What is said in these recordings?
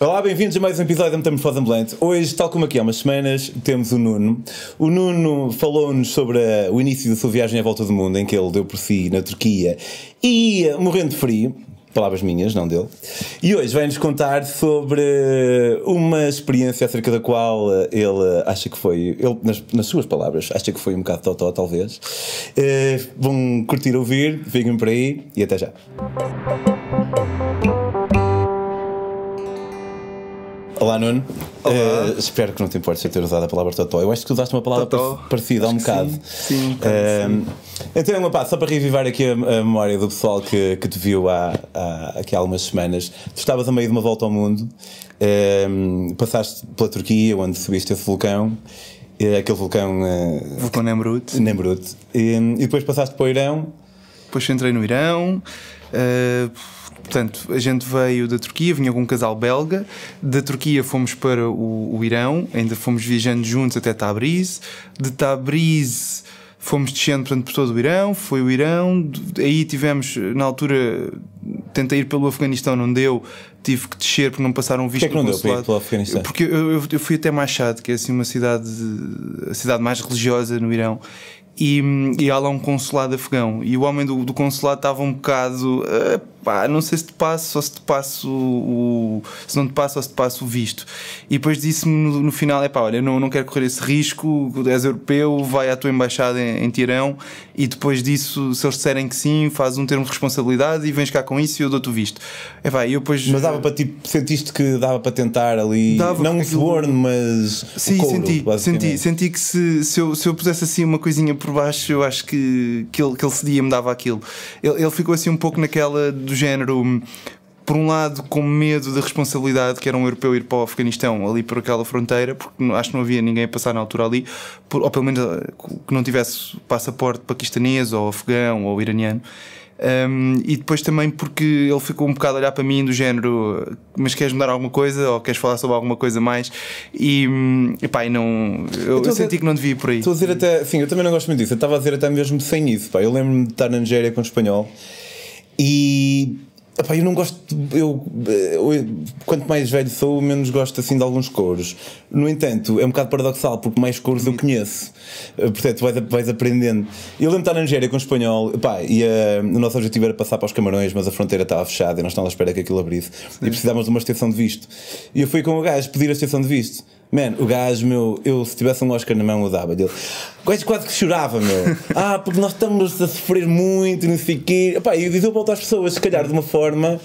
Olá, bem-vindos a mais um episódio da Metamorfose Ambulante. Hoje, tal como aqui há umas semanas, temos o Nuno. O Nuno falou-nos sobre a, o início da sua viagem à volta do mundo, em que ele deu por si na Turquia e morrendo de frio, palavras minhas, não dele. E hoje vai-nos contar sobre uma experiência acerca da qual eh, ele acha que foi, ele, nas, nas suas palavras, acha que foi um bocado totó, talvez. Uh, vão curtir ouvir, fiquem por aí e até já. Olá, Nuno. Olá. Uh, espero que não te importes de ter usado a palavra totó. Eu acho que usaste uma palavra totó. parecida há um bocado. Sim, sim, um, eh, sim. Então, uma só para revivar aqui a, a, memória do pessoal que, que te viu há, há, aqui há algumas semanas, tu estavas a meio de uma volta ao mundo, eh, passaste pela Turquia, onde subiste esse vulcão aquele vulcão. Uh, vulcão Nemrut. Nemrut. E, e, depois passaste para o Irão. Depois entrei no Irão. Uh, Portanto, a gente veio da Turquia, vinha com um casal belga. Da Turquia fomos para o, o Irão, ainda fomos viajando juntos até Tabriz. De Tabriz fomos descendo portanto, por todo o Irão, foi o Irão, aí tivemos, na altura, tentei ir pelo Afeganistão, não deu, tive que descer porque não passaram visto Porquê é que não consulado. deu pelo Afeganistão? Porque eu, eu, eu, fui até Machado, que é assim uma cidade, a cidade mais religiosa no Irão, e, e há lá um consulado afegão. E o homem do, do consulado estava um bocado. Ah, pá, não sei se te passo ou se te passo o. Se não te passo ou se te passo o visto. E depois disse-me no, no, final: é pá, olha, não, não quero correr esse risco, és europeu, vai à tua embaixada em, em Tirão e depois disso, se eles disserem que sim, faz um termo de responsabilidade e vens cá com isso e eu dou-te o visto. É pá, eu depois. Mas dava para tipo, sentiste que dava para tentar ali, dava não um suborno, mas. Sim, couro, senti, senti, senti que se, se, eu, se eu pusesse assim uma coisinha por baixo, eu acho que, que, ele, que ele cedia me dava aquilo. Ele, ele ficou assim um pouco naquela do género hum, por um lado, com medo da responsabilidade que era um europeu ir para o Afeganistão, ali por aquela fronteira, porque acho que não havia ninguém a passar na altura ali, por, ou pelo menos eh, que não tivesse passaporte paquistanês, ou afegão, ou iraniano. Um, e depois também porque ele ficou um bocado a olhar para mim do género, mas queres mudar alguma coisa ou queres falar sobre alguma coisa mais? E hum, epá, não, eu, eu, eu senti dizer, que não devia ir por aí. Estou a dizer até, sim, eu também não gosto muito disso. Eu estava a dizer até mesmo sem isso. Pá. Eu lembro-me de estar na Nigéria com um espanhol e Epá, eu não gosto. Eu, eh, eu, quanto mais velho sou, menos gosto assim de alguns coros. No entanto, é um bocado paradoxal, porque mais coros eu conheço. Eh, portanto, vais, vais aprendendo. Eu lembro de estar na Nigéria com o espanhol, epá, e eh, o nosso objetivo era passar para os Camarões, mas a fronteira estava fechada e nós estávamos à espera que aquilo abrisse. Sim. E precisávamos de uma extensão de visto. E eu fui com o gajo pedir a extensão de visto. Man, o gajo, meu, eu se tivesse um Oscar na mão usava dele. quase quase que chorava, meu. ah, porque nós estamos a sofrer muito, não sei o quê. Epá, e eu volto às pessoas, se calhar, de uma forma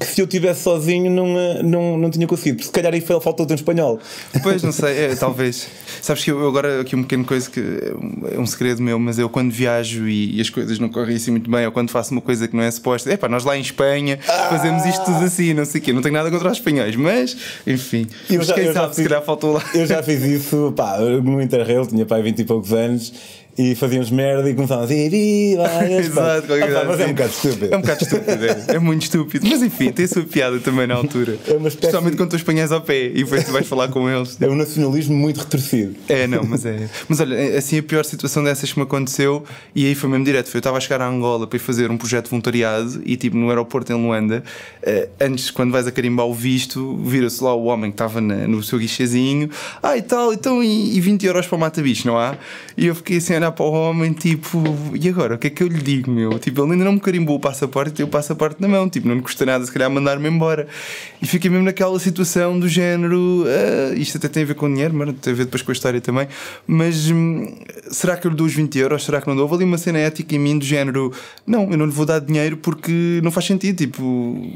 que se eu tivesse sozinho não, eh, não, não tinha conseguido. Se calhar aí faltou um espanhol. Pois, não sei, é, talvez. Sabes que eu agora, aqui um pequeno coisa que é um segredo meu, mas eu quando viajo e, e, as coisas não correm assim muito bem, ou quando faço uma coisa que não é suposta, é pá, nós lá em Espanha fazemos isto tudo assim, não sei o quê. Não tenho nada contra os espanhóis, mas, enfim. mas quem sabe, já se calhar faltou lá. Eu já fiz isso, pá, no Interrail, tinha pai 20 e poucos anos e fazíamos merda e começávamos a dizer viva Exato, qualquer coisa. mas é um bocado assim. estúpido. É um bocado estúpido, é, é muito estúpido. Mas enfim, tem a sua piada também na altura. É uma espécie... Especialmente quando tu os ponhas ao pé e depois tu vais falar com eles. É um nacionalismo muito retorcido. É, não, mas é. Mas olha, é assim a pior situação dessas que me aconteceu e aí foi mesmo direto. Foi, eu estava a chegar a Angola para ir fazer um projeto de voluntariado e tipo no aeroporto em Luanda, eh, antes, quando vais a carimbar o visto, vira-se lá o homem que estava no seu guichezinho, ah e tal, então e, e 20 euros para o mata-bicho, não há? E eu fiquei assim, olhar para o homem, tipo, e agora? O que é que eu lhe digo, meu? Tipo, ele ainda não me carimbou o passaporte, tem o passaporte na mão, tipo, não lhe custa nada, se calhar mandar-me embora. E fiquei mesmo naquela situação do género, uh, isto até tem a ver com dinheiro, mas tem a ver depois com a história também, mas hum, será que eu lhe dou os 20 euros? Será que não dou? Houve ali uma cena ética em mim do género, não, eu não lhe vou dar dinheiro porque não faz sentido, tipo,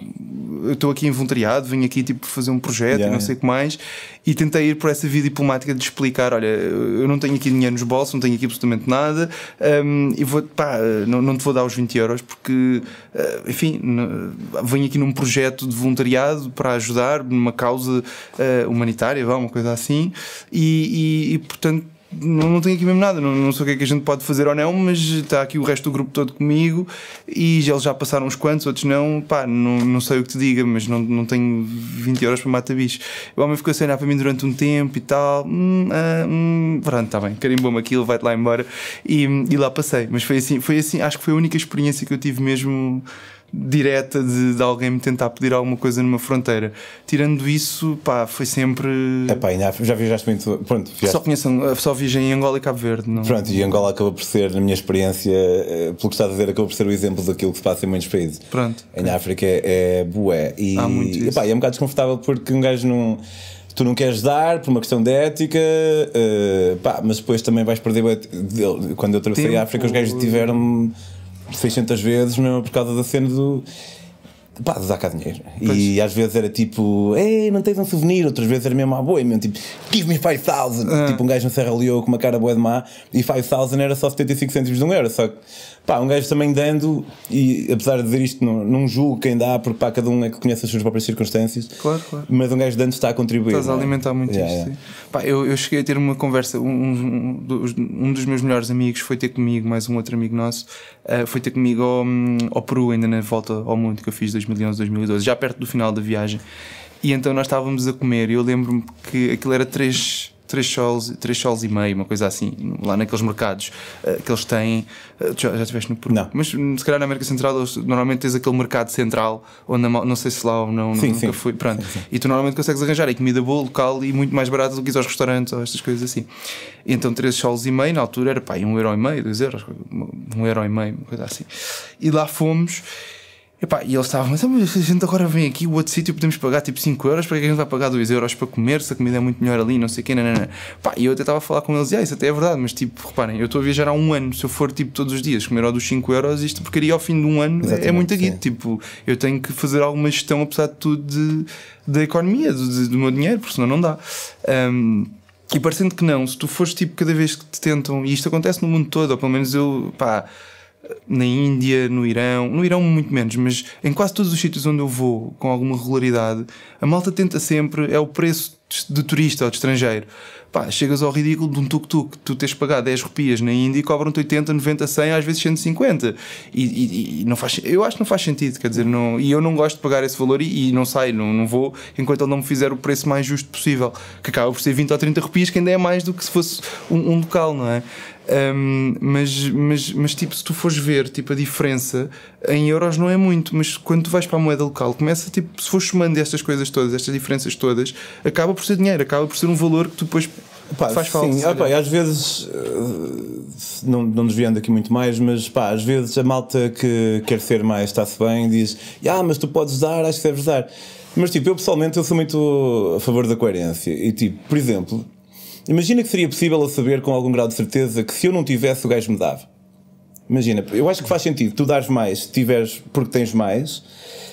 eu estou aqui involuntariado, vim aqui, tipo, fazer um projeto yeah, e não sei o que mais, e tentei ir por essa via diplomática de explicar, olha, eu não tenho aqui dinheiro nos bolsos, não tenho aqui absolutamente absolutamente nada um, e vou, pá, não, não te vou dar os 20 euros porque, uh, enfim, venho aqui num projeto de voluntariado para ajudar numa causa uh, humanitária, vá, uma coisa assim, e, e, e portanto não, não tenho aqui mesmo nada, não, não sei o que é que a gente pode fazer ou não, mas está aqui o resto do grupo todo comigo e eles já passaram uns quantos, outros não, pá, não, não sei o que te diga, mas não, não tenho 20 horas para matar bicho. O homem ficou a olhar para mim durante um tempo e tal, hum, ah, hum, pronto, está bem, carimbou-me aquilo, vai-te lá embora e, e lá passei, mas foi assim, foi assim, acho que foi a única experiência que eu tive mesmo direta de, de, alguém me tentar pedir alguma coisa numa fronteira. Tirando isso, pá, foi sempre. Epá, ainda, já viajaste muito. Pronto, viajaste. Só, conheço, só viajei em Angola e Cabo Verde, não? Pronto, e Angola acaba por ser, na minha experiência, eh, pelo que estás a dizer, acabou por ser o exemplo daquilo que se passa em muitos países. Pronto. Em okay. África é, é bué. E, Há muito isso. Epá, é um bocado desconfortável porque um gajo não tu não queres dar por uma questão de ética, uh, pá, mas depois também vais perder. Quando eu atravessei a África, os gajos tiveram 600 vezes mesmo por causa da cena do pá, de usar cá dinheiro. Pois. E às vezes era tipo, ei, não tens um souvenir, outras vezes era mesmo à ah, e mesmo tipo, give me 5000. Ah. Tipo, um gajo na Serra Leoa com uma cara boa de má e 5000 era só 75 cêntimos de um euro. Só que, pá, um gajo também dando, e apesar de dizer isto, não, não julgo quem dá, porque pá, cada um é que conhece as suas próprias circunstâncias. Claro, claro. Mas um gajo dando está a contribuir. Estás a é? alimentar é? muito yeah, isto, yeah. Pá, eu, eu cheguei a ter uma conversa, um, um, um, dos meus melhores amigos foi ter comigo, mais um outro amigo nosso, uh, foi ter comigo ao, ao Peru, ainda na volta ao mundo que eu fiz 2000. 2011, 2012, já perto do final da viagem. E então nós estávamos a comer, e eu lembro-me que aquilo era três. 3 sols, três sols e meio, uma coisa assim, lá naqueles mercados uh, que eles têm. Uh, já, estiveste no Peru? Não. Mas hum, se calhar na América Central, normalmente tens aquele mercado central, onde a, não sei se lá ou não, sim, nunca sim. fui. Pronto. Sim, e tu normalmente consegues arranjar a comida boa, local e muito mais barata do que ir aos restaurantes ou estas coisas assim. E então 3 sols e meio, na altura era pá, 1 um euro e meio, 2 euros, 1 um euro e meio, uma coisa assim. E lá fomos. Epá, e eles estavam, mas oh, a gente agora vem aqui, o outro sítio, podemos pagar tipo 5 euros, para é que a gente vai pagar 2 euros para comer, se a comida é muito melhor ali, não sei o quê, não Pá, e eu até estava a falar com eles, e ah, isso até é verdade, mas tipo, reparem, eu estou a viajar há um ano, se eu for tipo todos os dias comer ao dos 5 euros, isto porcaria ao fim de um ano é, é Exatamente, é muito aqui. Tipo, eu tenho que fazer alguma gestão, apesar de tudo, da economia, do, do, meu dinheiro, porque senão não dá. Um, e parecendo que não, se tu fores tipo cada vez que te tentam, e isto acontece no mundo todo, ou pelo menos eu, pá na Índia, no Irão, no Irão muito menos, mas em quase todos os sítios onde eu vou, com alguma regularidade, a malta tenta sempre, é o preço de turista ou de estrangeiro. Pá, chegas ao ridículo de um tuk-tuk, tu tens pagar 10 rupias na Índia e cobram-te 80, 90, 100, às vezes 150. E, e, e, não faz, eu acho que não faz sentido, quer dizer, não, e eu não gosto de pagar esse valor e, e, não saio, não, não vou, enquanto ele não me fizer o preço mais justo possível, que acaba por ser 20 ou 30 rupias, que ainda é mais do que se fosse um, um local, não é? Um, mas, mas, mas, tipo, se tu fores ver tipo, a diferença em euros não é muito, mas quando tu vais para a moeda local, começa tipo, se fores somando estas coisas todas, estas diferenças todas, acaba por ser dinheiro, acaba por ser um valor que tu depois Pá, faz falta. Sim, ah, às vezes, eh, não, não desviando aqui muito mais, mas pá, às vezes a malta que quer ser mais, está-se bem, diz: Ah, mas tu podes dar, acho que deves dar. Mas tipo, eu pessoalmente eu sou muito a favor da coerência. E tipo, por exemplo, Imagina que seria possível eu saber com algum grau de certeza que se eu não tivesse, o gajo me dava. Imagina, eu acho que faz sentido. Tu dares mais se tiveres porque tens mais,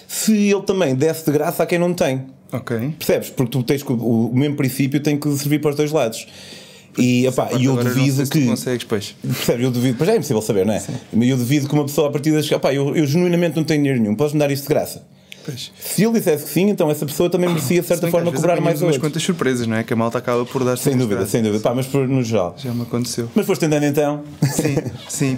se ele também desse de graça a quem não tem. Ok. Percebes? Porque tu tens o, o mesmo princípio tem que servir para os dois lados. E, epá, e eu duvido não que. consegues, pois. Percebes? Eu duvido. Pois é, é impossível saber, não é? Mas eu duvido que uma pessoa a partir das. eu, eu genuinamente não tenho dinheiro nenhum. Podes-me dar isto de graça. Pois. Se ele dissesse que sim, então essa pessoa também merecia, de certa forma, cobrar mais hoje. umas quantas surpresas, não é? Que a malta acaba por dar Sem dúvida, sem dúvida. Pá, mas por, no geral. Já me aconteceu. Mas foste entendendo então? Sim, sim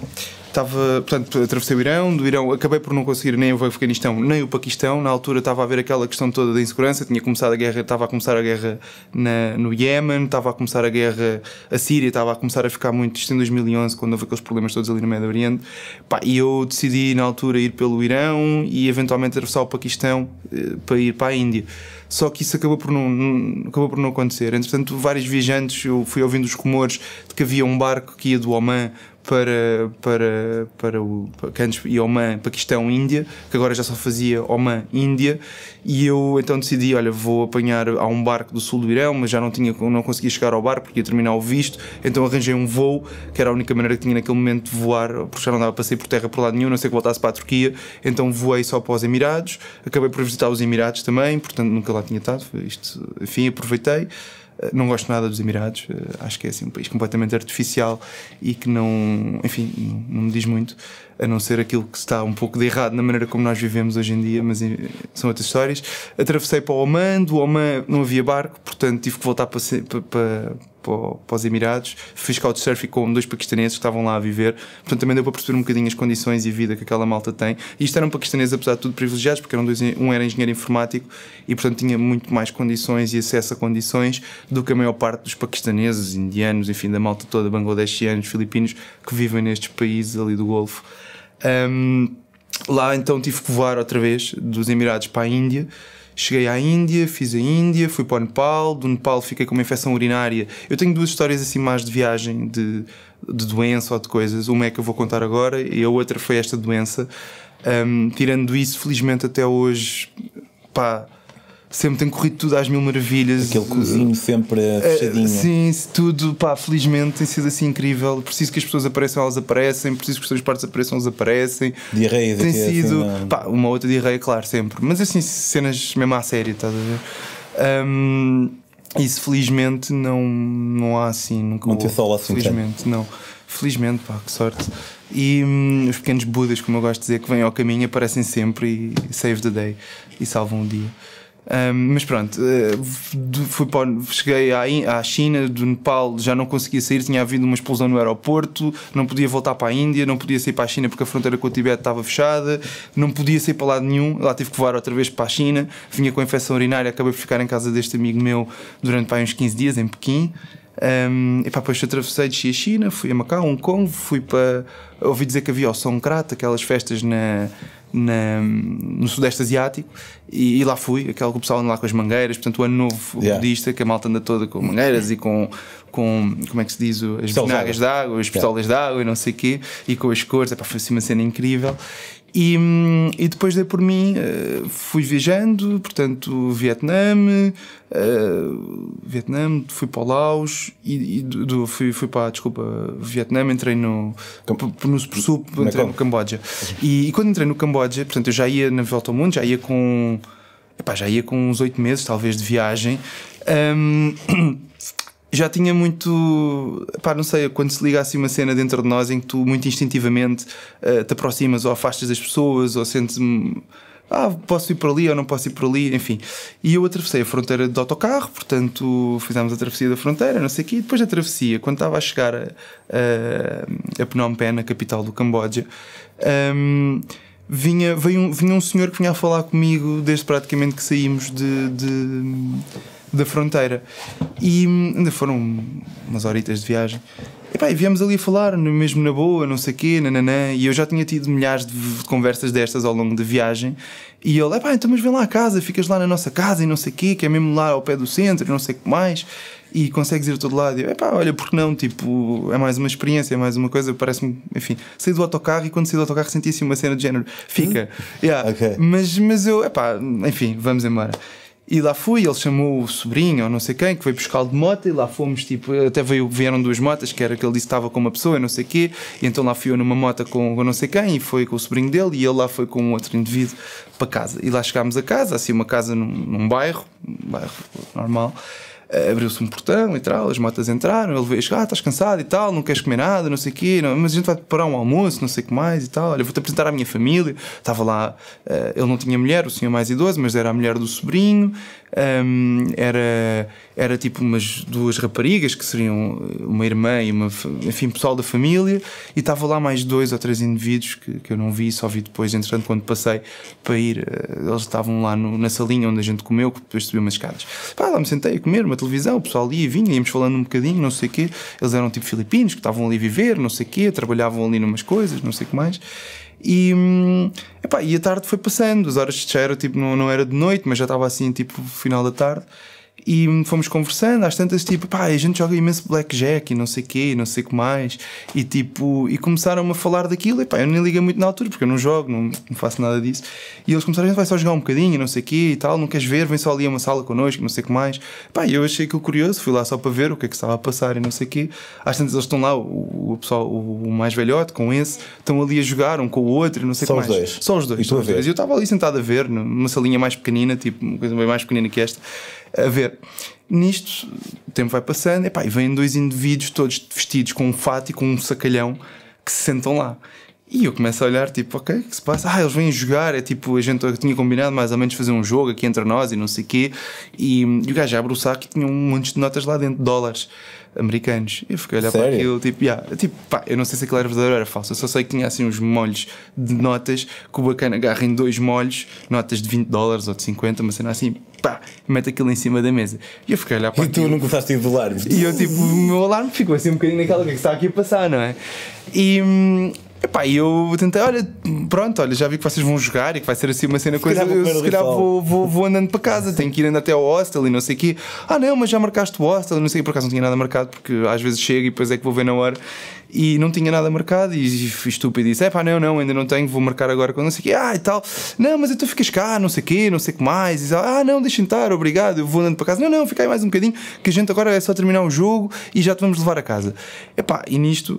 estava, portanto, atravessei o Irão, do Irão acabei por não conseguir nem o Afeganistão nem o Paquistão. Na altura estava a haver aquela questão toda da insegurança, tinha começado a guerra, estava a começar a guerra na, no Iémen, estava a começar a guerra, a Síria estava a começar a ficar muito, isto em 2011, quando houve aqueles problemas todos ali no Médio Oriente. Pá, e eu decidi na altura ir pelo Irão e eventualmente atravessar o Paquistão eh, para ir para a Índia. Só que isso acabou por não, não, acabou por não acontecer. Entretanto, vários viajantes, eu fui ouvindo os rumores de que havia um barco que ia do Oman para, para, para, o, que antes ia Oman, Paquistão, Índia, que agora já só fazia Oman, Índia, e eu então decidi, olha, vou apanhar a um barco do sul do Irão, mas já não tinha, não conseguia chegar ao barco porque ia terminar o visto, então arranjei um voo, que era a única maneira que tinha naquele momento de voar, porque já não dava para sair por terra por lado nenhum, não sei que voltasse para a Turquia, então voei só para os Emirados, acabei por visitar os Emirados também, portanto nunca lá tinha estado, isto, enfim, aproveitei. Eh, não gosto nada dos Emirados, eh, acho que é assim, um país completamente artificial e que não, enfim, não, me diz muito, a não ser aquilo que está um pouco de errado na maneira como nós vivemos hoje em dia, mas eh, são outras histórias. Atravessei para o Oman, do Oman não havia barco, portanto tive que voltar para, para, para para, para os Emirados, fiz couchsurfing com dois paquistaneses que estavam lá a viver, portanto também deu para perceber um bocadinho as condições e a vida que aquela malta tem. E isto eram paquistaneses, apesar de tudo, privilegiados, porque eram dois, um era engenheiro informático e, portanto, tinha muito mais condições e acesso a condições do que a maior parte dos paquistaneses, indianos, enfim, da malta toda, bangladeshianos, filipinos, que vivem nestes países ali do Golfo. Um, lá então tive que voar outra vez dos Emirados para a Índia Cheguei à Índia, fiz a Índia, fui para o Nepal, do Nepal fiquei com uma infecção urinária. Eu tenho duas histórias assim mais de viagem, de, de doença ou de coisas. Uma é que eu vou contar agora e a outra foi esta doença. Um, tirando isso, felizmente até hoje, pá, sempre tem corrido tudo às mil maravilhas. Aquele cozinho sempre eh, fechadinho. Sim, tudo, pá, felizmente tem sido assim incrível. Preciso que as pessoas apareçam, elas aparecem. Preciso que os seus partes apareçam, elas aparecem. Diarreia, Tem sido, assim, pá, uma outra diarreia, claro, sempre. Mas assim, cenas mesmo à série, estás a ver? Um, isso felizmente não, não há assim, nunca Não te sol assim, Felizmente, não. Felizmente, pá, que sorte. E hum, os pequenos Budas, como eu gosto de dizer, que vêm ao caminho, aparecem sempre e save the day e salvam o dia. Um, mas pronto, eh, fui para, cheguei à, à China, do Nepal já não conseguia sair, tinha havido uma explosão no aeroporto, não podia voltar para a Índia, não podia sair para a China porque a fronteira com o Tibete estava fechada, não podia sair para lado nenhum, lá tive que voar outra vez para a China, vinha com infecção urinária, acabei por ficar em casa deste amigo meu durante pá, uns 15 dias em Pequim. Um, e pá, depois atravessei de a China, fui a Macau, Hong Kong, fui para. Ouvi dizer que havia o Songkrat, aquelas festas na, na, no Sudeste Asiático, e, e, lá fui, aquele que o pessoal anda lá com as mangueiras, portanto, o ano novo yeah. budista, que a malta anda toda com mangueiras e com, com como é que se diz, as vinagas de água, as pistolas yeah. de água e não sei o quê, e com as cores, epá, foi assim uma cena incrível. E, hum, e depois dei por mim, eh, fui viajando, portanto, Vietnã, uh, eh, Vietnã, fui para o Laos e, e do, fui, fui para, desculpa, Vietnã, entrei no, Cam no Super Sup, entrei no Camboja. E, e, quando entrei no Camboja, portanto, eu já ia na volta ao mundo, já ia com epá, já ia com uns oito meses, talvez, de viagem. Um, já tinha muito. Pá, não sei, quando se liga assim uma cena dentro de nós em que tu muito instintivamente uh, te aproximas ou afastas das pessoas ou sentes Ah, posso ir por ali ou não posso ir por ali, enfim. E eu atravessei a fronteira de autocarro, portanto fizemos a travessia da fronteira, não sei o quê. E depois da travessia, quando estava a chegar a, a, a Phnom Penh, a capital do Camboja, um, vinha, veio um, vinha um senhor que vinha a falar comigo desde praticamente que saímos de, de da fronteira. E hum, ainda foram umas horitas de viagem. E pá, viemos ali a falar, mesmo na boa, não sei o quê, nananã. E eu já tinha tido milhares de conversas destas ao longo de viagem. E ele, pá, então mas vem lá a casa, ficas lá na nossa casa e não sei o quê, que é mesmo lá ao pé do centro e não sei o que mais. E consegues ir a todo lado. E eu, pá, olha, porque não? Tipo, é mais uma experiência, é mais uma coisa, parece-me. Enfim, saí do autocarro e quando saí do autocarro senti assim uma cena de género. Fica. Hum? Yeah. Okay. Mas, mas eu, pá, enfim, vamos embora. E lá fui, ele chamou o sobrinho ou não sei quem, que foi buscá-lo de moto, e lá fomos, tipo, até veio, vieram duas motas, que era que ele disse que estava com uma pessoa e não sei quê, e então lá fui eu numa moto com, com não sei quem, e foi com o sobrinho dele, e ele lá foi com um outro indivíduo para casa. E lá chegámos a casa, assim, uma casa num, num bairro, um bairro normal, eh, abriu-se um portão e tal, as motas entraram, ele veio, ah, estás cansado e tal, não queres comer nada, não sei o quê, não, mas a gente vai preparar um almoço, não sei o que mais e tal, olha, vou-te apresentar à minha família, estava lá, eh, ele não tinha mulher, o senhor mais idoso, mas era a mulher do sobrinho, um, era, era tipo umas duas raparigas que seriam eh, uma irmã e uma, enfim, pessoal da família, e estava lá mais dois ou três indivíduos que, que eu não vi, só vi depois, entretanto, quando passei para ir, eh, eles estavam lá no, na salinha onde a gente comeu, que depois subiu umas escadas. Pá, lá me sentei a comer, uma televisão, o pessoal ia vinha, íamos falando um bocadinho, não sei o quê, eles eram tipo filipinos que estavam ali a viver, não sei o quê, trabalhavam ali numas coisas, não sei o que mais. E, hum, epá, e a tarde foi passando, as horas já eram tipo, não, não era de noite, mas já estava assim, tipo, final da tarde e fomos conversando, às tantas, tipo, pá, a gente joga imenso blackjack e não sei quê, não sei o que mais, e tipo, e começaram-me a falar daquilo, e pá, eu nem liguei muito na altura, porque eu não jogo, não, não faço nada disso, e eles começaram, a ah, gente vai só jogar um bocadinho, não sei o quê e tal, não queres ver, vem só ali a uma sala connosco, não sei o que mais, pá, eu achei aquilo curioso, fui lá só para ver o que é que estava a passar e não sei o quê, às tantas eles estão lá, o, o pessoal, o, o, mais velhote com esse, estão ali a jogar um com o outro, não sei o que mais. Só os dois. Só os dois. só os dois. e eu estava ali sentado a ver, numa salinha mais pequenina, tipo, uma coisa bem mais pequenina que esta, a ver. Nisto, o tempo vai passando, epá, e vêm dois indivíduos todos vestidos com um fato e com um sacalhão que se sentam lá. E eu começo a olhar, tipo, ok, o que se passa? Ah, eles vêm jogar, é tipo, a gente tinha combinado mais ou menos fazer um jogo aqui entre nós e não sei o quê. E, e, o gajo abre o saco e tinha um monte de notas lá dentro, dólares americanos. Eu fiquei a olhar Sério? para aquilo, tipo, yeah, tipo, pá, eu não sei se aquilo era verdadeiro ou era falso, eu só sei que tinha assim uns molhos de notas, que o bacana agarra em dois molhos, notas de 20 dólares ou de 50, mas cena assim, pá, mete aquilo em cima da mesa. E eu fiquei a olhar para E tu não gostaste do alarme E eu, tipo, o meu alarme ficou assim um bocadinho naquela, o que é que está aqui a passar, não é? E. Epá, e eu tentei, olha, pronto, olha, já vi que vocês vão jogar e que vai ser assim uma cena coisa. Eu, se calhar vou, vou, vou andando para casa, tenho que ir andando até ao hostel e não sei o quê. Ah, não, mas já marcaste o hostel, não sei, por acaso não tinha nada marcado, porque às vezes chego e depois é que vou ver na hora e não tinha nada marcado e fui estúpido e disse, é pá, não, não, ainda não tenho, vou marcar agora quando não sei o quê, ah, e tal, não, mas então ficas cá, não sei o quê, não sei o que mais, e, ah, não, deixa estar, obrigado, eu vou andando para casa, não, não, fica aí mais um bocadinho, que a gente agora é só terminar o jogo e já te vamos levar a casa. É pá, e nisto...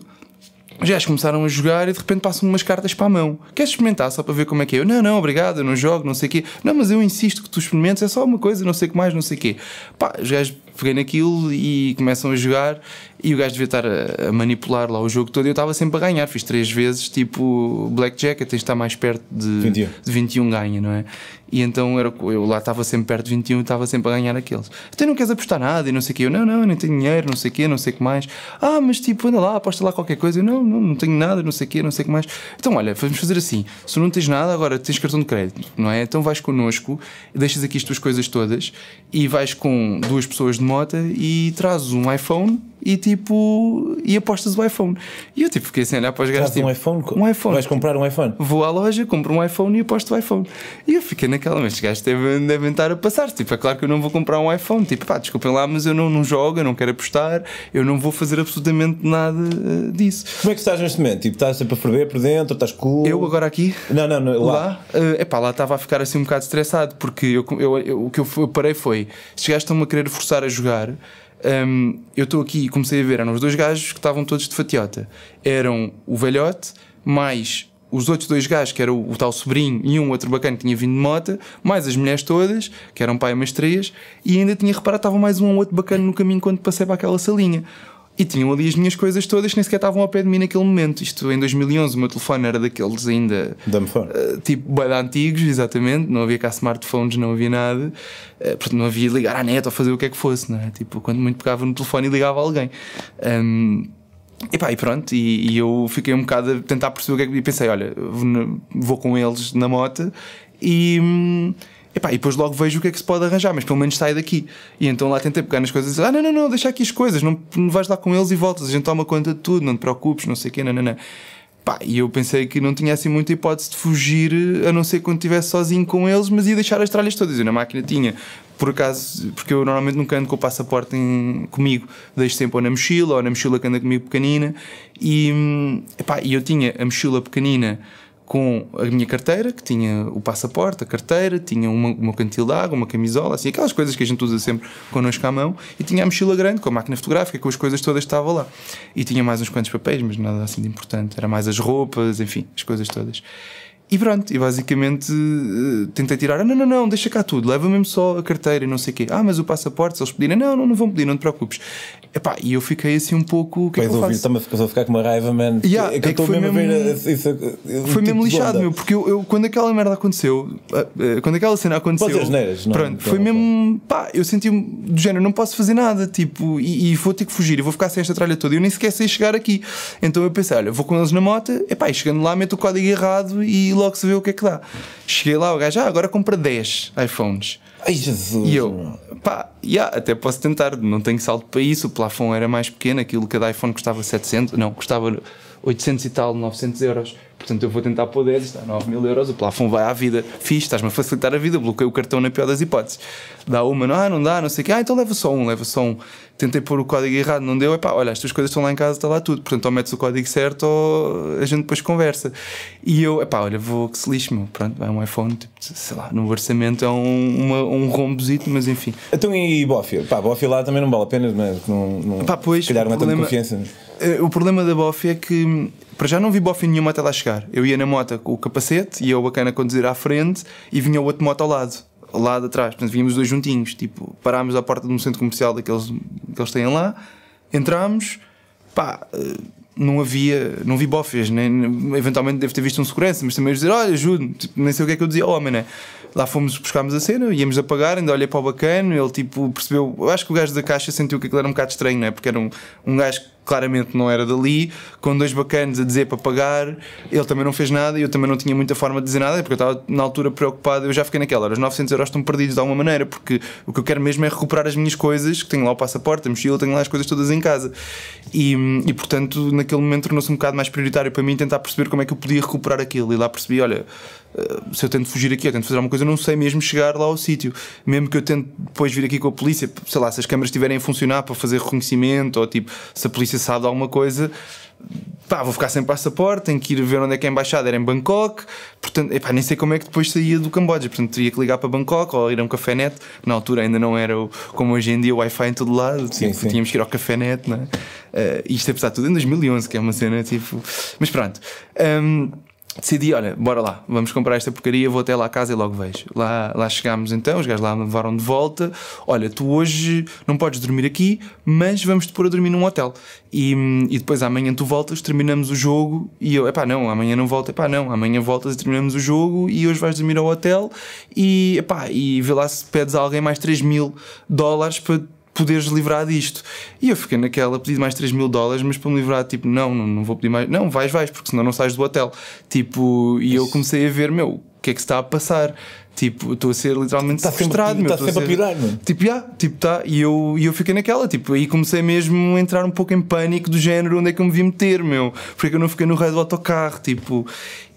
Os gajos começaram a jogar e de repente passam umas cartas para a mão. Queres experimentar só para ver como é que é? Eu, não, não, obrigado, eu não jogo, não sei o quê. Não, mas eu insisto que tu experimentes, é só uma coisa, não sei o que mais, não sei o quê. Pá, os gajos peguei naquilo e começam a jogar e o gajo devia estar a manipular lá o jogo todo e eu estava sempre a ganhar. Fiz três vezes, tipo, blackjack, até estar mais perto de 21. de 21 ganha, não é? E então era, eu lá estava sempre perto de 21 e estava sempre a ganhar aqueles. Até não queres apostar nada e não sei o quê. Eu, não, não, eu nem tenho dinheiro, não sei o quê, não sei o que mais. Ah, mas tipo, anda lá, aposta lá qualquer coisa. Eu, não, não, não tenho nada, não sei o quê, não sei o que mais. Então, olha, vamos fazer assim. Se não tens nada, agora tens cartão de crédito, não é? Então vais connosco, deixas aqui as tuas coisas todas e vais com duas pessoas de moto e trazes um iPhone e tipo, e apostas o iPhone. E eu tipo, fiquei sem assim olhar para os gajos. Tipo, um iPhone? Um iPhone. Vais comprar um iPhone? Vou à loja, compro um iPhone e aposto o iPhone. E eu fiquei naquela, mas estes gajos devem, devem estar a passar. Tipo, é claro que eu não vou comprar um iPhone. Tipo, pá, desculpem lá, mas eu não, não jogo, eu não quero apostar, eu não vou fazer absolutamente nada eh, disso. Como é que estás neste momento? Tipo, estás sempre a ferver por dentro, estás cool? Eu agora aqui? Não, não, não lá. Lá, uh, epá, lá estava a ficar assim um bocado estressado, porque eu, eu, eu o que eu, parei foi, estes gajos estão-me a querer forçar a jogar um, eu estou aqui e comecei a ver, eram os dois gajos que estavam todos de fatiota. Eram o velhote, mais os outros dois gajos, que era o, o, tal sobrinho e um outro bacana que tinha vindo de moto, mais as mulheres todas, que eram pai mais três, e ainda tinha reparado, estava mais um ou outro bacana no caminho quando passei para aquela salinha. E tinham ali as minhas coisas todas que nem sequer estavam ao pé de mim naquele momento. Isto em 2011, o meu telefone era daqueles ainda. Dumbphone. Uh, eh, tipo, bem antigos, exatamente. Não havia cá smartphones, não havia nada. Uh, portanto, não havia ligar à net ou fazer o que é que fosse, não é? Tipo, quando muito pegava no telefone e ligava a alguém. Um, e pá, e pronto, e, e, eu fiquei um bocado a tentar perceber o que é que. E pensei, olha, vou, vou com eles na moto e. Hum, Epá, e depois logo vejo o que é que se pode arranjar, mas pelo menos sai daqui. E então lá tentei pegar nas coisas e dizer, ah, não, não, não, deixa aqui as coisas, não, não vais lá com eles e voltas, a gente toma conta de tudo, não te preocupes, não sei o quê, não, não, não. Pá, e eu pensei que não tinha assim muita hipótese de fugir, a não ser quando estivesse sozinho com eles, mas ia deixar as tralhas todas. E na máquina tinha, por acaso, porque eu normalmente nunca ando com o passaporte em, comigo, deixo sempre ou na mochila, ou na mochila que anda comigo pequenina, e, hum, epá, e eu tinha a mochila pequenina com a minha carteira, que tinha o passaporte, a carteira, tinha uma, uma cantil de água, uma camisola, assim, aquelas coisas que a gente usa sempre connosco à mão, e tinha a mochila grande, com a máquina fotográfica, com as coisas todas que estava lá. E tinha mais uns quantos papéis, mas nada assim de importante, era mais as roupas, enfim, as coisas todas. E pronto, e basicamente eh, tentei tirar, ah, não, não, não, deixa cá tudo, leva mesmo só a carteira e não sei o quê. Ah, mas o passaporte, se eles pedirem, não, não, não vão pedir, não te preocupes. Epá, e eu fiquei assim um pouco, que Pai, é que eu faço? Também a ficar com uma raiva, mano. Yeah, é que, eu é estou mesmo, a ver isso, Foi tipo mesmo lixado, meu, porque eu, eu, quando aquela merda aconteceu, eh, eh, quando aquela cena aconteceu... Pode neiras, não, é? pronto, foi mesmo, pá, eu senti-me do género, não posso fazer nada, tipo, e, e vou ter que fugir, e vou ficar sem esta tralha toda, eu nem sequer sei chegar aqui. Então eu pensei, olha, vou com eles na moto, epá, e chegando lá meto o código errado e logo se vê o que é que dá. Cheguei lá, o gajo, ah, agora compra 10 iPhones. Ai Jesus! E eu, pá, yeah, até posso tentar, não tenho saldo para isso, o plafond era mais pequeno, aquilo cada iPhone custava 700, não, custava 800 e tal, 900 euros. Portanto, eu vou tentar pôr 10, está 9 mil euros, o plafond vai à vida. Fiz, estás-me a facilitar a vida, bloqueei o cartão na pior das hipóteses. Dá uma, não, ah, não dá, não sei o quê, ah, então leva só um, leva só um tentei pôr o código errado, não deu, é pá, olha, estas coisas estão lá em casa, está lá tudo, portanto, ou metes o código certo ou a gente depois conversa. E eu, é pá, olha, vou que se lixe, meu, pronto, é um iPhone, tipo, sei lá, no orçamento é um, uma, um rombozito, mas enfim. Então e Bofia? Pá, Bofia lá também não vale a pena, mas é? não, não pá, pois, se calhar não é tanta confiança. Eh, o problema da Bofia é que para já não vi bofe nenhuma até lá chegar. Eu ia na moto com o capacete, ia o bacana conduzir à frente e vinha o outro moto ao lado, ao lado atrás. Portanto, vínhamos dois juntinhos. Tipo, parámos à porta de um centro comercial daqueles que eles têm lá. Entramos, pá, eh, não havia, não vi bofes, nem, eventualmente devo ter visto um segurança, mas também dizer, olha, ajude, tipo, nem sei o que é que eu dizia, oh, não é? lá fomos, buscámos a cena, íamos a pagar, ainda olhei para o bacano, ele tipo percebeu, eu acho que o gajo da caixa sentiu que aquilo era um bocado estranho, não é? Porque era um, um gajo que claramente não era dali, com dois bacanos a dizer para pagar, ele também não fez nada e eu também não tinha muita forma de dizer nada, porque eu estava na altura preocupado, eu já fiquei naquela, os 900 euros estão perdidos de alguma maneira, porque o que eu quero mesmo é recuperar as minhas coisas, que tenho lá o passaporte, a mochila, tenho lá as coisas todas em casa. E, e portanto, naquele momento tornou-se um bocado mais prioritário para mim tentar perceber como é que eu podia recuperar aquilo, e lá percebi, olha, eh, se eu tento fugir aqui, eu tento fazer alguma coisa, eu não sei mesmo chegar lá ao sítio. Mesmo que eu tente depois vir aqui com a polícia, sei lá, se as câmaras estiverem a funcionar para fazer reconhecimento, ou tipo, se a polícia sabe de alguma coisa, pá, vou ficar sem passaporte, tenho que ir ver onde é que é a embaixada, era em Bangkok, portanto, epá, nem sei como é que depois saía do Camboja, portanto, teria que ligar para Bangkok ou ir a um café net, na altura ainda não era o, como hoje em dia o Wi-Fi em todo lado, sim, tipo, sim. tínhamos que ir ao café net, não é? Uh, isto apesar de tudo em 2011, que é uma cena tipo. Mas pronto. Um, decidi, olha, bora lá, vamos comprar esta porcaria, vou até lá à casa e logo vejo. Lá, lá chegámos então, os gajos lá me levaram de volta. Olha, tu hoje não podes dormir aqui, mas vamos-te pôr a dormir num hotel. E, e depois amanhã tu voltas, terminamos o jogo e eu, epá, não, amanhã não volto, epá, não, amanhã voltas e terminamos o jogo e hoje vais dormir ao hotel e, epá, e vê lá se pedes a alguém mais 3 mil dólares para poderes livrar disto. E eu fiquei naquela, pedi mais 3 mil dólares, mas para me livrar, tipo, não, não, não vou pedir mais, não, vais, vais, porque senão não sais do hotel. Tipo, e eu comecei a ver, meu, o que é que se está a passar? Tipo, estou a ser literalmente tá frustrado, Está sempre a, ser... a piorar, Tipo, já, yeah, tipo, tá. E eu, e eu fiquei naquela, tipo, aí comecei mesmo a entrar um pouco em pânico do género, onde é que eu me vi meter, meu? Porque é que eu não fiquei no raio do autocarro, tipo.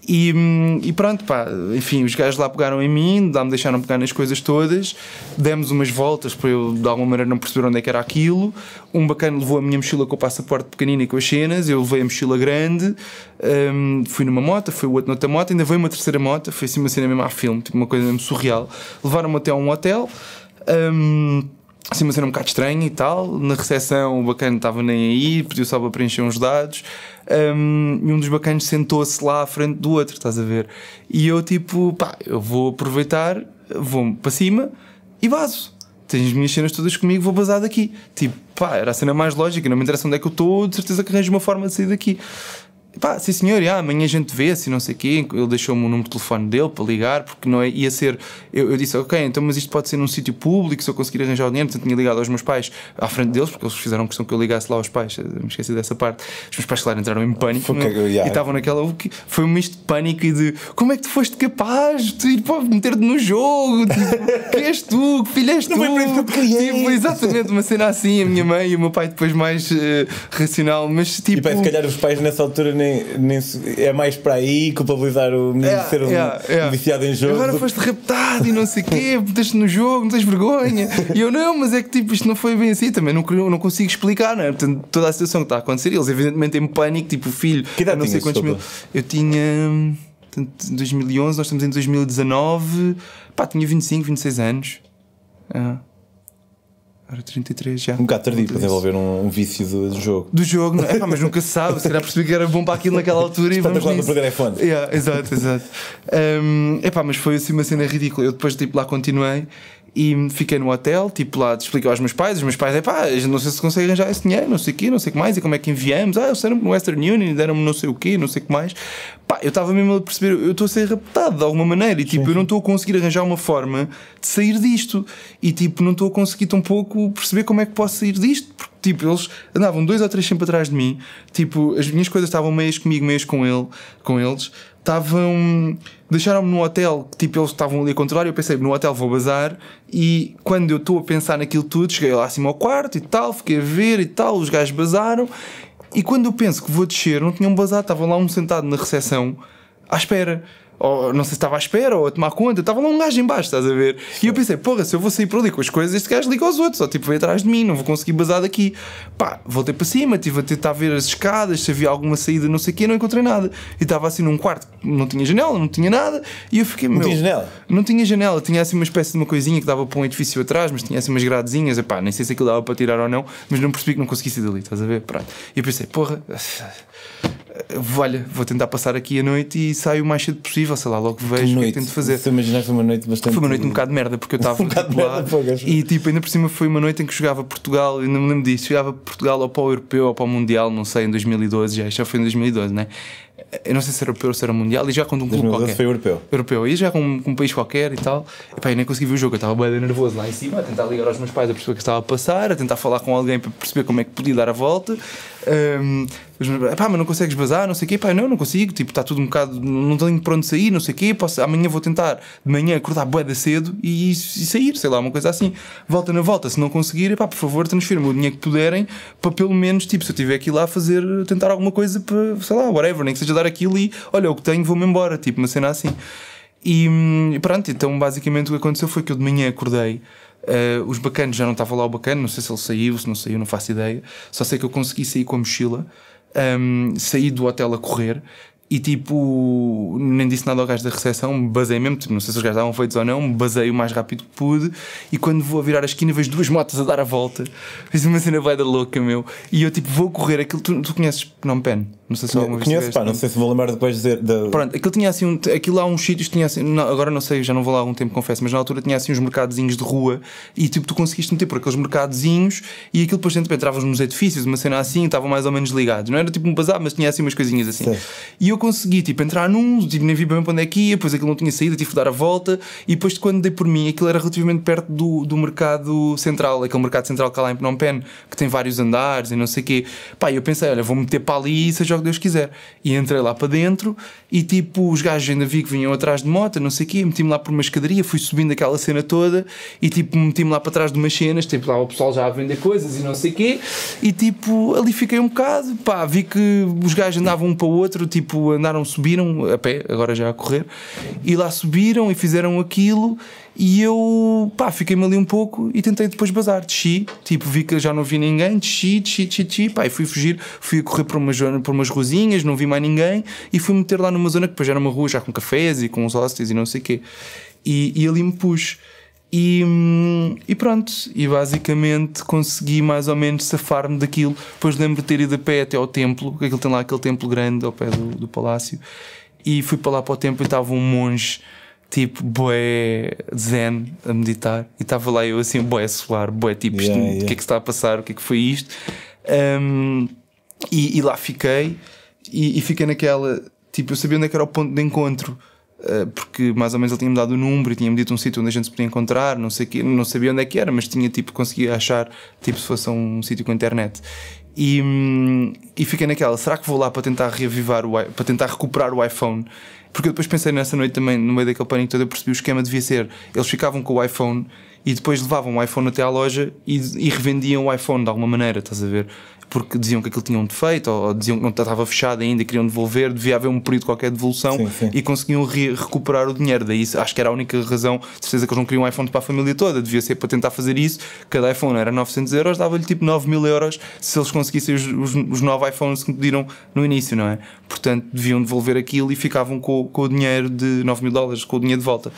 E, hum, e, pronto, pá, enfim, os gajos lá pegaram em mim, me deixaram pegar nas coisas todas, demos umas voltas para eu de alguma maneira não perceber onde é que era aquilo. Um bacana levou a minha mochila com o passaporte pequenino e com as cenas, eu levei a mochila grande, um, fui numa moto, foi o outro noutra moto, ainda veio uma terceira moto, foi assim uma cena mesmo a filme, tipo uma coisa mesmo surreal. Levaram-me até a um hotel. Um, assim uma cena um bocado estranha e tal. Na recepção o bacana estava nem aí, pediu só para preencher uns dados. Um, e um dos bacanos sentou-se lá à frente do outro, estás a ver? E eu tipo, pá, eu vou aproveitar, vou-me para cima e vazo. Tens as minhas cenas todas comigo, vou vazar daqui. Tipo, pá, era a cena mais lógica, não me interessa onde é que eu estou, de certeza que arranjo uma forma de sair daqui pá, sim senhor, já, amanhã a gente vê se não sei o quê. Ele deixou-me o número de telefone dele para ligar, porque não é, ia ser. Eu, eu, disse, ok, então, mas isto pode ser num sítio público, se eu conseguir arranjar o dinheiro. Portanto, tinha ligado aos meus pais à frente deles, porque eles fizeram questão que eu ligasse lá aos pais. Eh, me esqueci dessa parte. Os meus pais, claro, entraram em pânico yeah. É? e estavam naquela. Foi um misto de pânico e de como é que tu foste capaz de ir para meter-te no jogo? Tipo, que és tu? Que filho és tu? Não que tipo, exatamente, uma cena assim, a minha mãe e o meu pai depois mais uh, racional, mas tipo. E bem, se calhar os pais nessa altura nem, nem é mais para aí culpabilizar o menino yeah, de ser um, yeah, yeah. viciado em jogo. Agora foste raptado e não sei o quê, meteste no jogo, não tens vergonha. E eu não, mas é que tipo, isto não foi bem assim, também não, não consigo explicar, não é? Portanto, toda a situação que está a acontecer, eles evidentemente em pânico, tipo, o filho, que idade não sei quantos mil. Eu tinha. Portanto, 2011, nós estamos em 2019, pá, tinha 25, 26 anos. Ah. Agora 33 já. Um bocado tardio para desenvolver um, um, vício do, do, jogo. Do jogo, é, mas nunca se sabe. Se calhar percebi que era bom para aquilo naquela altura Está e vamos nisso. perder é fonte. Yeah, exato, exato. Um, epá, mas foi assim uma cena ridícula. Eu depois tipo, lá continuei e fiquei no hotel, tipo lá, expliquei aos meus pais. Os meus pais, é pá, não sei se consegue arranjar esse dinheiro, não sei o quê, não sei o que mais, e como é que enviamos. Ah, eles deram no Western Union, deram-me não sei o quê, não sei o que mais. Pá, eu estava mesmo a perceber, eu estou a ser raptado de alguma maneira, e tipo, Sim. eu não estou a conseguir arranjar uma forma de sair disto. E tipo, não estou a conseguir tão pouco perceber como é que posso sair disto, porque tipo, eles andavam dois ou três sempre atrás de mim, tipo, as minhas coisas estavam meias comigo, meias com, ele, com eles estavam. Deixaram-me num hotel, tipo, eles estavam ali a controlar. Eu pensei, no hotel vou bazar. E quando eu estou a pensar naquilo tudo, cheguei lá acima ao quarto e tal, fiquei a ver e tal. Os gajos bazaram. E quando eu penso que vou descer, não tinham bazar, estavam lá um sentado na recepção à espera ou não sei se estava à espera, ou a tomar conta, estava lá um gajo embaixo, estás a ver? Sim. E eu pensei, porra, se eu vou sair para ali com as coisas, este gajo liga aos outros, só tipo, vem atrás de mim, não vou conseguir basar daqui. Pá, voltei para cima, estive a tentar ver as escadas, se havia alguma saída, não sei o quê, não encontrei nada. E estava assim num quarto, não tinha janela, não tinha nada, e eu fiquei, não meu... Não tinha janela? Não tinha janela, tinha assim uma espécie de uma coisinha que dava para um edifício atrás, mas tinha assim umas gradezinhas, e pá, nem sei se aquilo dava para tirar ou não, mas não percebi que não conseguisse sair dali, estás a ver? Pronto. E eu pensei, porra eh, olha, vou tentar passar aqui a noite e saio o mais cedo possível, sei lá, logo vejo o que é tento fazer. Se imaginar foi uma noite bastante. Foi uma noite um bocado de merda, porque eu estava um tipo, lá merda, e tipo, ainda por cima foi uma noite em que jogava Portugal, ainda não me lembro disso, jogava Portugal ou para o Europeu ou para o Mundial, não sei, em 2012, já, já foi em 2012, né? Eu não sei se era europeu ou se era mundial e já com um clube qualquer. foi europeu. Europeu, e já com, com um país qualquer e tal. E pá, eu nem consegui ver o jogo, eu estava bem nervoso lá em cima, a tentar ligar aos meus pais a perceber o que estava a passar, a tentar falar com alguém para perceber como é que podia dar a volta. Um, pá, mas não consegues bazar, não sei o quê, pá, não, não consigo, tipo, está tudo um bocado, não tenho para onde sair, não sei o quê, posso, amanhã vou tentar de manhã acordar boeda da cedo e, e, sair, sei lá, uma coisa assim, volta na volta, se não conseguir, pá, por favor, transfirma o dinheiro que puderem para pelo menos, tipo, se eu tiver aqui lá fazer, tentar alguma coisa para, sei lá, whatever, nem que seja dar aquilo e, olha, o que tenho, vou-me embora, tipo, uma cena assim. E hum, pronto, então basicamente o que aconteceu foi que eu de manhã acordei, Uh, os bacanos já não estava lá o bacano, não sei se ele saiu, se não saiu, não faço ideia. Só sei que eu consegui sair com a mochila, um, ehm, saí do hotel a correr e tipo, nem disse nada ao gajo da recepção, basei mesmo, tipo, não sei se os gajos estavam feitos ou não, basei o mais rápido que pude. E quando vou a virar a esquina, vejo duas motas a dar a volta. Fiz uma cena vai da louca, meu. E eu tipo, vou correr. Aquilo, tu, tu conheces não Pen? Não sei se alguma vez Conheço, pá, não sei se vou lembrar depois dizer. De... Pronto, aquilo tinha assim, um, aquilo lá uns sítios tinha assim, não, agora não sei, já não vou lá há algum tempo, confesso, mas na altura tinha assim uns mercadozinhos de rua e tipo, tu conseguiste meter por aqueles mercadozinhos e aquilo depois dentro entravas nos edifícios, uma cena assim, estavam mais ou menos ligados. Não era tipo um bazar, mas tinha assim umas coisinhas assim. Sim. E eu consegui, tipo, entrar num, tipo, nem vi bem para onde é que ia, depois aquilo não tinha saída, tive que dar a volta, e depois quando dei por mim, aquilo era relativamente perto do, do mercado central, aquele mercado central que há lá em Phnom Penh, que tem vários andares e não sei o quê. Pá, eu pensei, olha, vou meter para ali, seja o que Deus quiser. E entrei lá para dentro, e tipo, os gajos ainda vi que vinham atrás de moto, não sei o quê, meti-me lá por uma escadaria, fui subindo aquela cena toda, e tipo, meti-me lá para trás de umas cenas, tipo, lá o pessoal já a vender coisas e não sei o quê, e tipo, ali fiquei um bocado, pá, vi que os gajos andavam um para o outro, tipo, andaram, subiram a pé, agora já a correr, e lá subiram e fizeram aquilo. E eu, pá, fiquei-me ali um pouco e tentei depois bazar. Desci, tipo, vi que já não vi ninguém, desci, desci, desci, desci, pá, e fui fugir, fui correr por umas, por umas ruazinhas, não vi mais ninguém, e fui meter lá numa zona que depois era uma rua já com cafés e com os hóspedes e não sei o quê. E, e ali me pus. E, hum, e, pronto, e basicamente consegui mais ou menos safar-me daquilo. Depois lembro de ter ido a pé até ao templo, aquilo tem lá aquele templo grande ao pé do, do palácio, e fui para lá para o templo e estava um monge tipo boé zen a meditar, e estava lá eu assim, boé solar, boé tipo, yeah, isto, yeah. o que é que está a passar, o que é que foi isto. Um, e, e, lá fiquei, e, e fiquei naquela, tipo, eu sabia onde é que era o ponto de encontro eh, porque mais ou menos ele tinha-me dado o número e tinha-me dito um sítio onde a gente se podia encontrar, não, sei que, não sabia onde é que era, mas tinha tipo, conseguia achar, tipo, se fosse um sítio com internet. E, hum, e fiquei naquela, será que vou lá para tentar reavivar o para tentar recuperar o iPhone? Porque eu depois pensei nessa noite também, no meio daquele pânico todo, eu percebi o esquema devia ser, eles ficavam com o iPhone e depois levavam o iPhone até à loja e, e revendiam o iPhone de alguma maneira, estás a ver? porque diziam que aquilo tinha um defeito ou diziam que não estava fechado ainda, queriam devolver, devia haver um período qualquer de devolução sim, sim. e conseguiam recuperar o dinheiro. Daí acho que era a única razão, de certeza que eles não queriam um iPhone para a família toda, devia ser para tentar fazer isso. Cada iPhone era 900 euros, dava-lhe tipo 9 mil euros se eles conseguissem os, os, os 9 iPhones que pediram no início, não é? Portanto, deviam devolver aquilo e ficavam com, com o dinheiro de 9 mil dólares, com o dinheiro de volta.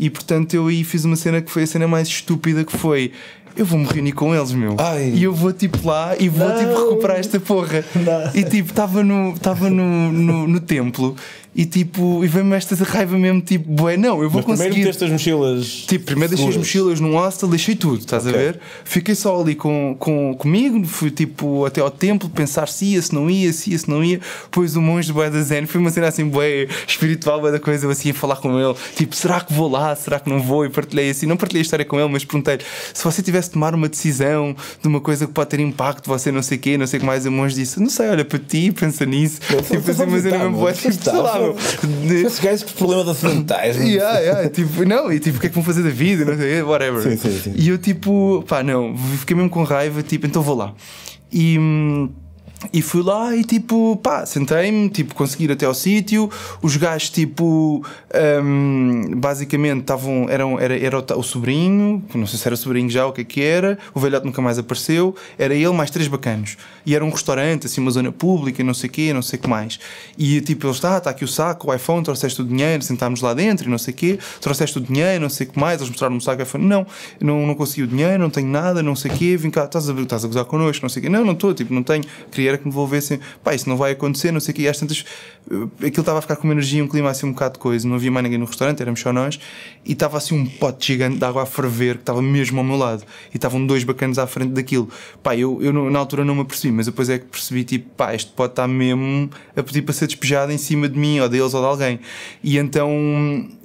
E portanto eu aí fiz uma cena que foi a cena mais estúpida que foi eu vou me reunir com eles, meu. Ai. E eu vou tipo lá e vou tipo, não. tipo recuperar esta porra. Não. E tipo, estava no, tava no, no, no templo e tipo, e vem me esta raiva mesmo, tipo, bué, não, eu vou Mas conseguir. Primeiro meteste as mochilas. Tipo, primeiro deixei as mochilas num hostel, deixei tudo, estás okay. a ver? Fiquei só ali com, com, comigo, fui tipo até ao templo pensar se ia, se não ia, se ia, se não ia. Depois o monge bué da Zen, foi uma cena assim, bué espiritual, bué da coisa, eu assim a falar com ele, tipo, será que vou lá, será que não vou? E partilhei assim, não partilhei a história com ele, mas perguntei-lhe se você tivesse de tomar uma decisão de uma coisa que pode ter impacto, você não sei o quê, não sei o que mais, o monge disse, não sei, olha para ti, pensa nisso. Eu, tipo, assim, mas era mesmo bué, tipo, sei lá, meu. Né? Esses problema com problemas acidentais. yeah, yeah, tipo, não, e tipo, o que é que vão fazer da vida? Não sei, whatever. Sim, sim, sim. E eu tipo, pá, não, fiquei mesmo com raiva, tipo, então vou lá. E. Hum, e fui lá e tipo, pá, sentei-me, tipo, consegui ir até ao sítio. Os gajos, tipo, um, basicamente estavam. Eram, era, era o, o, sobrinho, não sei se era sobrinho já, o que é que era. O velhote nunca mais apareceu. Era ele mais três bacanos. E era um restaurante, assim, uma zona pública, não sei o quê, não sei o que mais. E tipo, eles, está, ah, está aqui o saco, o iPhone, trouxeste o dinheiro, sentámos lá dentro e não sei o quê, trouxeste o dinheiro, não sei o que mais. Eles mostraram-me o saco, o iPhone, não, não, não consegui o dinheiro, não tenho nada, não sei o quê, vim cá, estás a, estás a gozar connosco, não sei o quê. Não, não estou, tipo, não tenho. Queria era que me devolvessem, pá, isso não vai acontecer, não sei o quê. E às tantas, eh, aquilo estava a ficar com uma energia, um clima assim um bocado de coisa, não havia mais ninguém no restaurante, éramos só nós, e estava assim um pote gigante de água a ferver que estava mesmo ao meu lado, e estavam dois bacanas à frente daquilo. Pá, eu, eu na altura não me apercebi, mas depois é que percebi, tipo, pá, este pote está mesmo a pedir para ser despejado em cima de mim, ou deles, ou de alguém. E então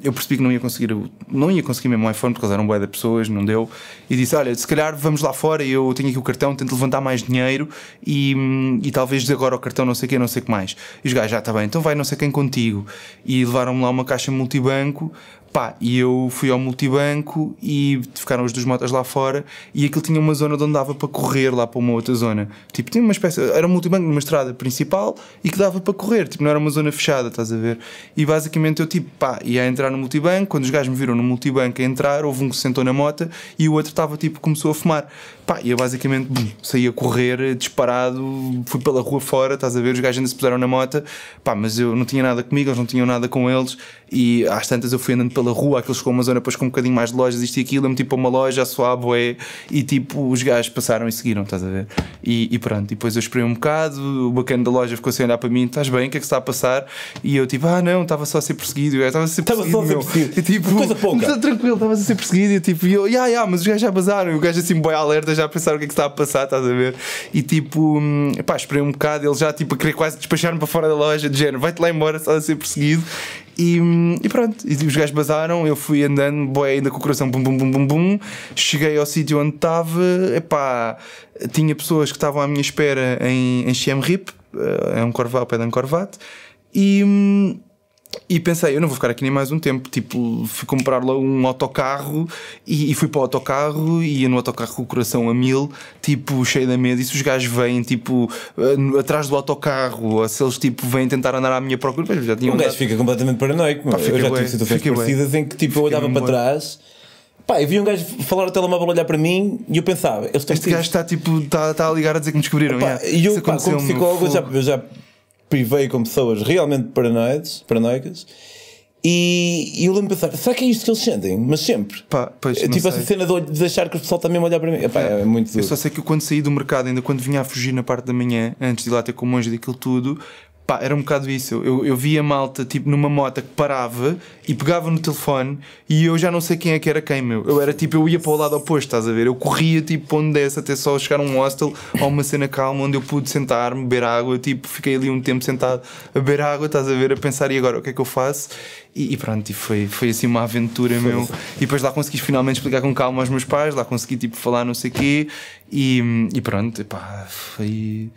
eu percebi que não ia conseguir, não ia conseguir mesmo o iPhone porque eles eram boé de pessoas, não deu. E disse: Olha, se calhar vamos lá fora, eu tenho aqui o cartão, tento levantar mais dinheiro e, e talvez agora o cartão não sei o que, não sei o que mais. E os gajos, já ah, está bem, então vai não sei quem contigo. E levaram-me lá uma caixa multibanco, Pá, e eu fui ao multibanco e ficaram os duas motas lá fora e aquilo tinha uma zona onde dava para correr lá para uma outra zona. Tipo, tinha uma espécie. Era um multibanco numa estrada principal e que dava para correr, tipo, não era uma zona fechada, estás a ver? E basicamente eu, tipo, pá, ia entrar no multibanco. Quando os gajos me viram no multibanco a entrar, houve um que se sentou na mota e o outro estava, tipo, começou a fumar. Pá, e eu basicamente bum, saí a correr, disparado, fui pela rua fora, estás a ver? Os gajos ainda se puseram na mota, pá, mas eu não tinha nada comigo, eles não tinham nada com eles e às tantas eu fui andando pela pela rua, aqueles chegou a uma zona depois com um bocadinho mais de lojas, isto e aquilo, é tipo uma loja, a sua bué, e tipo, os gajos passaram e seguiram, estás a ver? E, e pronto, e depois eu esperei um bocado, o bacana da loja ficou assim a olhar para mim, estás bem, o que é que está a passar? E eu tipo, ah não, estava só a ser perseguido, estava a ser estava perseguido. Estava só a ser perseguido. E, tipo, coisa Tranquilo, estava a ser perseguido, e tipo, e eu, yeah, yeah, mas os gajos já bazaram, e o gajo assim, boi alerta, já a pensar o que é que está a passar, estás a ver? E tipo, hum, pá, esperei um bocado, ele já tipo a querer quase despachar-me para fora da loja, de género, vai-te lá embora, só a ser perseguido. E, e, pronto, e os gajos basaram, eu fui andando, boé, ainda com o coração bum bum bum bum bum, cheguei ao sítio onde estava, epá, tinha pessoas que estavam à minha espera em, em Siem Rip eh, é um corvado, ao pé de um corvado, e hum, e pensei, eu não vou ficar aqui nem mais um tempo. Tipo, fui comprar lá um autocarro e, e fui para o autocarro e ia no autocarro com o coração a mil, tipo, cheio da medo. E se os gajos vêm, tipo, eh, atrás do autocarro, ou se eles, tipo, vêm tentar andar à minha procura, pois já tinha Um gajo fica completamente paranoico. Pá, eu já tive situações parecidas em que, tipo, eu olhava para trás. Pá, eu vi um gajo falar o telemóvel olhar para mim e eu pensava, eles estão Este gajo está tipo, está, está a ligar a dizer que me descobriram. E eu, pá, como psicólogo, um... já, eu já privei com pessoas realmente paranoides, paranoicas. E, e eu lembro-me pensar, será que é isto que eles sentem? Mas sempre. Pá, pois, tipo sei. essa cena de, de deixar que o pessoal também olhar para mim. Epá, é, é muito duro. Eu só sei que eu quando saí do mercado, ainda quando vinha a fugir na parte da manhã, antes de ir lá ter com o monge daquilo tudo, Pá, era um bocado isso. Eu, eu via malta, tipo, numa moto que parava e pegava no telefone e eu já não sei quem é que era quem, meu. Eu era tipo, eu ia para o lado oposto, estás a ver? Eu corria, tipo, onde desse até só chegar a um hostel ou uma cena calma onde eu pude sentar-me, beber água. Tipo, fiquei ali um tempo sentado a beber água, estás a ver? A pensar, e agora o que é que eu faço? E, e pronto, e foi, foi assim uma aventura, meu. E depois lá consegui finalmente explicar com calma aos meus pais, lá consegui, tipo, falar não sei o quê e, e pronto, pá, foi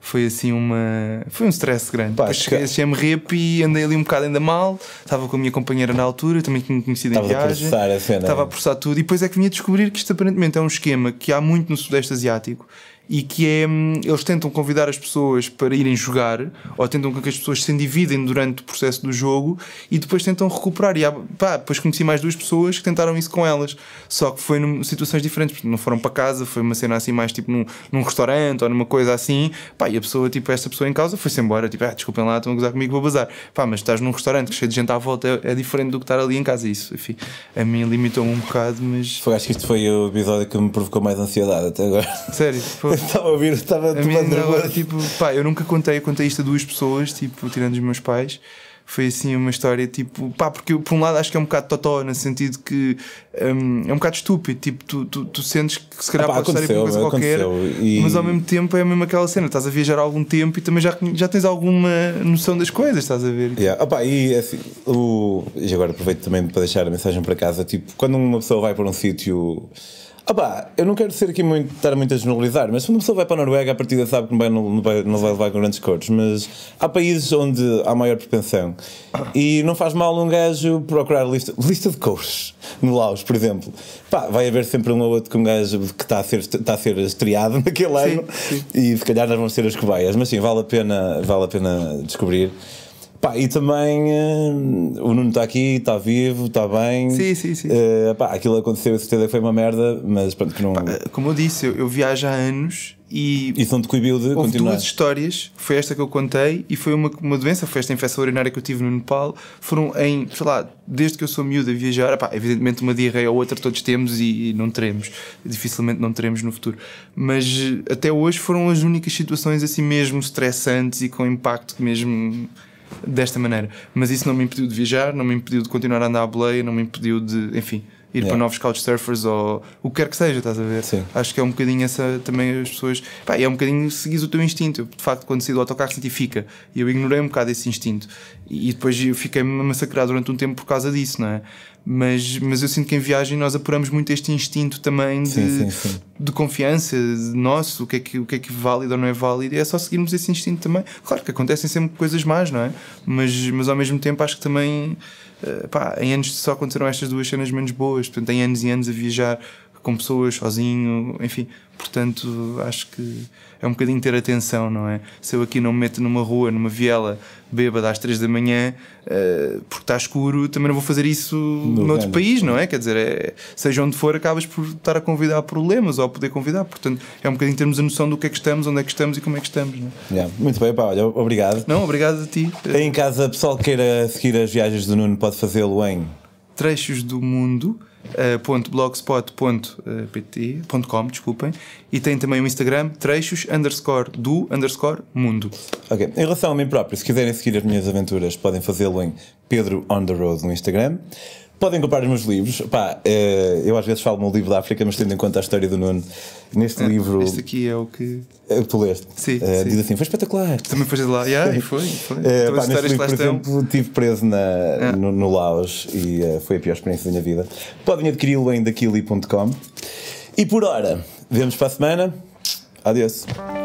foi assim uma. Foi um stress grande. Pá, Depois cheguei a me Rip e andei ali um bocado ainda mal. Estava com a minha companheira na altura, também tinha conhecido em viagem. Estava a processar a cena. Estava a processar né? tudo. E depois é que vinha a descobrir que isto aparentemente é um esquema que há muito no Sudeste Asiático e que é, hum, eles tentam convidar as pessoas para irem jogar ou tentam que as pessoas se endividem durante o processo do jogo e depois tentam recuperar. E há, pá, depois conheci mais duas pessoas que tentaram isso com elas, só que foi em situações diferentes, não foram para casa, foi uma cena assim mais tipo num, num restaurante ou numa coisa assim, pá, e a pessoa, tipo, essa pessoa em causa foi-se embora, tipo, ah, desculpem lá, estão a gozar comigo, vou bazar. Pá, mas estás num restaurante cheio de gente à volta, é, é diferente do que estar ali em casa, isso, enfim, a mim limitou-me um bocado, mas. Foi, acho que isto foi o episódio que me provocou mais ansiedade até agora. Sério? Foi. estava a ouvir, estava a tomar agora, tipo, pá, eu nunca contei, contei isto a duas pessoas, tipo, tirando os meus pais. Foi assim uma história, tipo, pá, porque eu, por um lado acho que é um bocado totó, no sentido que um, é um bocado estúpido, tipo, tu, tu, tu sentes que se calhar ah, pá, pode estar coisa qualquer, e... mas ao mesmo tempo é mesmo aquela cena, estás a viajar há algum tempo e também já, já tens alguma noção das coisas, estás a ver? Yeah. Ah, e é assim, o... e agora aproveito também para deixar a mensagem para casa, tipo, quando uma pessoa vai para um sítio ah eu não quero ser aqui muito, estar muito a generalizar, mas se uma pessoa vai para a Noruega, a partida sabe que não vai, não, vai, não vai levar com grandes cores, mas há países onde há maior propensão. E não faz mal um gajo procurar lista, lista de cores. No Laos, por exemplo. Pá, vai haver sempre um ou outro que um gajo que está a ser, está a ser estreado naquele sim, ano sim. e se calhar não vão ser as cobaias, mas sim, vale a pena, vale a pena descobrir. Pá, e também uh, o Nuno está aqui, está vivo, está bem. Sim, sim, sim. Uh, pá, aquilo aconteceu, certeza que foi uma merda, mas pronto, que não. Pá, eh, como eu disse, eu, eu, viajo há anos e. Isso não te coibiu de houve continuar. duas histórias, foi esta que eu contei e foi uma, uma doença, foi esta infecção urinária que eu tive no Nepal. Foram em, sei lá, desde que eu sou miúdo a viajar, pá, evidentemente uma diarreia ou outra todos temos e, e não teremos. Dificilmente não teremos no futuro. Mas até hoje foram as únicas situações assim mesmo estressantes e com impacto mesmo desta maneira. Mas isso não me impediu de viajar, não me impediu de continuar a andar à boleia, não me impediu de, enfim, ir yeah. para novos couchsurfers ou o que quer que seja, estás a ver? Sim. Acho que é um bocadinho essa também as pessoas. Pá, é um bocadinho seguis o teu instinto. Eu, de facto, quando saí do autocarro senti fica. E eu ignorei um bocado esse instinto. E depois eu fiquei-me a massacrar durante um tempo por causa disso, não é? mas, mas eu sinto que em viagem nós apuramos muito este instinto também de, sim, sim, sim. de confiança de nosso, o que, é que, o que é que é válido ou não é válido, e é só seguirmos esse instinto também. Claro que acontecem sempre coisas más, não é? Mas, mas ao mesmo tempo acho que também eh, pá, em anos só aconteceram estas duas cenas menos boas, portanto, em anos e anos a viajar com pessoas, sozinho, enfim, portanto, acho que é um bocadinho ter atenção, não é? Se eu aqui não me meto numa rua, numa viela, bêbada às três da manhã, uh, porque está escuro, também não vou fazer isso no noutro país, não é? Quer dizer, é, seja onde for, acabas por estar a convidar problemas ou a poder convidar. Portanto, é um bocadinho termos a noção do que é que estamos, onde é que estamos e como é que estamos. Não é? Yeah. Muito bem, pá, olha, obrigado. Não, obrigado a ti. Aí em casa, pessoal que queira seguir as viagens do Nuno, pode fazê-lo em trechos do mundo eh, trechos.blogspot.pt.com, eh, desculpem, e tem também o Instagram trechos underscore do underscore mundo. Ok, em relação a mim próprio, se quiserem seguir as minhas aventuras, podem fazê-lo em Pedro on the Road no Instagram. Podem comprar os meus livros. Pá, eh, eu às vezes falo um livro da África, mas tendo em conta a história do Nuno, Neste é, livro. Este aqui é o que. É, tu leste. Sim, uh, sim. Diz assim: foi espetacular. Também foste lá. Yeah, e foi. foi. Uh, pá, neste livro, por exemplo, estive preso na, é. no, no, Laos e uh, foi a pior experiência da minha vida. Podem adquiri-lo em daquili.com. E por hora, vemos para a semana. Adeus.